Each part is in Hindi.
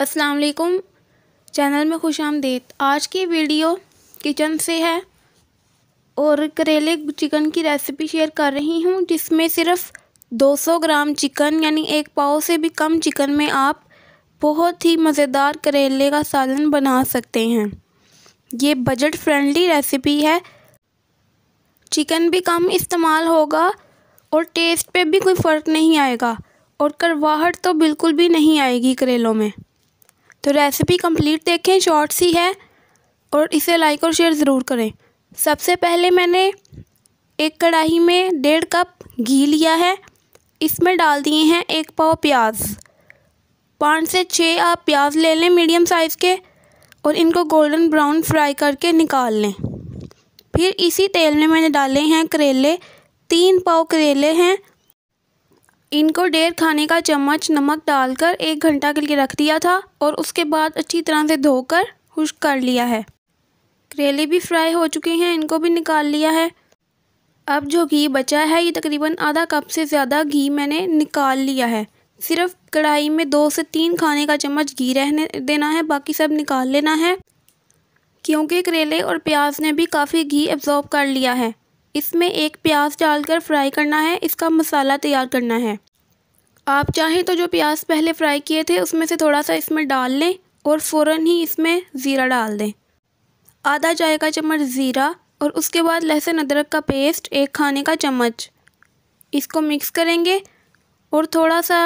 अस्सलाम वालेकुम चैनल में खुश आमदेद आज की वीडियो किचन से है और करेले चिकन की रेसिपी शेयर कर रही हूँ जिसमें सिर्फ 200 ग्राम चिकन यानी एक पाव से भी कम चिकन में आप बहुत ही मज़ेदार करेले का सालन बना सकते हैं ये बजट फ्रेंडली रेसिपी है चिकन भी कम इस्तेमाल होगा और टेस्ट पे भी कोई फ़र्क नहीं आएगा और करवाहट तो बिल्कुल भी नहीं आएगी करेलों में तो रेसिपी कंप्लीट देखें शॉर्ट सी है और इसे लाइक और शेयर ज़रूर करें सबसे पहले मैंने एक कढ़ाई में डेढ़ कप घी लिया है इसमें डाल दिए हैं एक पाव प्याज पाँच से छः आप प्याज ले लें मीडियम साइज़ के और इनको गोल्डन ब्राउन फ्राई करके निकाल लें फिर इसी तेल में मैंने डाले हैं करेले तीन पाव करेले हैं इनको डेढ़ खाने का चम्मच नमक डालकर एक घंटा के लिए रख दिया था और उसके बाद अच्छी तरह से धोकर खुश कर लिया है करेले भी फ्राई हो चुके हैं इनको भी निकाल लिया है अब जो घी बचा है ये तकरीबन आधा कप से ज़्यादा घी मैंने निकाल लिया है सिर्फ कढ़ाई में दो से तीन खाने का चम्मच घी रहने देना है बाकी सब निकाल लेना है क्योंकि करेले और प्याज ने भी काफ़ी घी एब्ज़ॉर्ब कर लिया है इसमें एक प्याज डालकर फ्राई करना है इसका मसाला तैयार करना है आप चाहें तो जो प्याज पहले फ्राई किए थे उसमें से थोड़ा सा इसमें डाल लें और फ़ौर ही इसमें ज़ीरा डाल दें आधा चाय का चम्मच ज़ीरा और उसके बाद लहसुन अदरक का पेस्ट एक खाने का चम्मच इसको मिक्स करेंगे और थोड़ा सा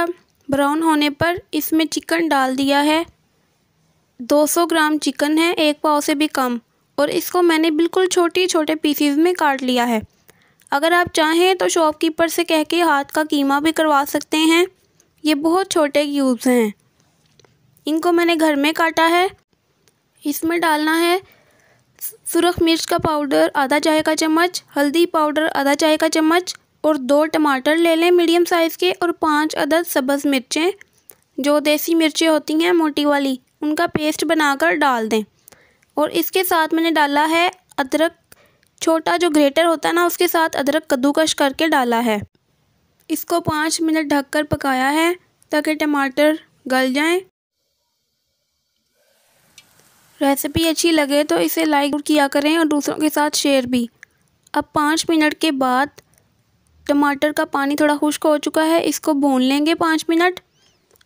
ब्राउन होने पर इसमें चिकन डाल दिया है 200 ग्राम चिकन है एक पाव से भी कम और इसको मैंने बिल्कुल छोटे छोटे पीसीज में काट लिया है अगर आप चाहें तो शॉपकीपर से कह के हाथ का कीमा भी करवा सकते हैं ये बहुत छोटे क्यूब्स हैं इनको मैंने घर में काटा है इसमें डालना है सुरख मिर्च का पाउडर आधा चाय का चम्मच हल्दी पाउडर आधा चाय का चम्मच और दो टमाटर ले लें मीडियम साइज़ के और पांच अदद सब्ज़ मिर्चें जो देसी मिर्चें होती हैं मोटी वाली उनका पेस्ट बनाकर डाल दें और इसके साथ मैंने डाला है अदरक छोटा जो ग्रेटर होता है ना उसके साथ अदरक कद्दूकश करके डाला है इसको पाँच मिनट ढककर पकाया है ताकि टमाटर गल जाएं। रेसिपी अच्छी लगे तो इसे लाइक किया करें और दूसरों के साथ शेयर भी अब पाँच मिनट के बाद टमाटर का पानी थोड़ा खुश्क हो चुका है इसको भून लेंगे पाँच मिनट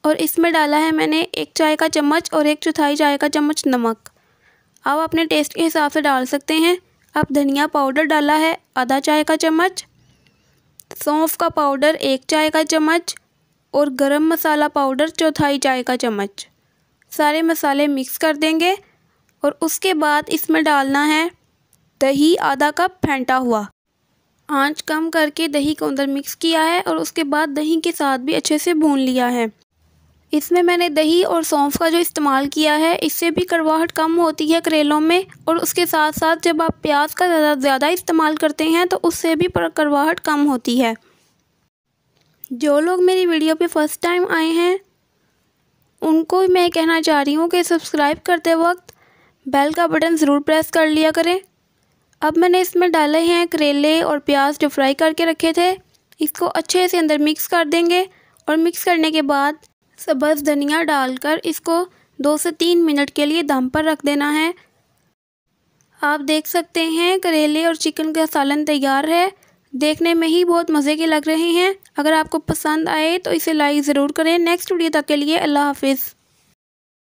और इसमें डाला है मैंने एक चाय का चम्मच और एक चौथाई चाय का चम्मच नमक आप अपने टेस्ट के हिसाब से डाल सकते हैं अब धनिया पाउडर डाला है आधा चाय का चम्मच सौंफ का पाउडर एक चाय का चम्मच और गरम मसाला पाउडर चौथाई चाय का चम्मच सारे मसाले मिक्स कर देंगे और उसके बाद इसमें डालना है दही आधा कप फेंटा हुआ आंच कम करके दही को अंदर मिक्स किया है और उसके बाद दही के साथ भी अच्छे से भून लिया है इसमें मैंने दही और सौंफ का जो इस्तेमाल किया है इससे भी कड़वाहट कम होती है करेलों में और उसके साथ साथ जब आप प्याज का ज़्यादा ज़्यादा इस्तेमाल करते हैं तो उससे भी कड़वाहट कम होती है जो लोग मेरी वीडियो पे फर्स्ट टाइम आए हैं उनको मैं कहना चाह रही हूँ कि सब्सक्राइब करते वक्त बेल का बटन ज़रूर प्रेस कर लिया करें अब मैंने इसमें डाले हैं करेले और प्याज जो फ्राई करके रखे थे इसको अच्छे से अंदर मिक्स कर देंगे और मिक्स करने के बाद सब्ज़ धनिया डालकर इसको दो से तीन मिनट के लिए दम पर रख देना है आप देख सकते हैं करेले और चिकन का सालन तैयार है देखने में ही बहुत मज़े के लग रहे हैं अगर आपको पसंद आए तो इसे लाइक ज़रूर करें नेक्स्ट वीडियो तक के लिए अल्लाह हाफिज़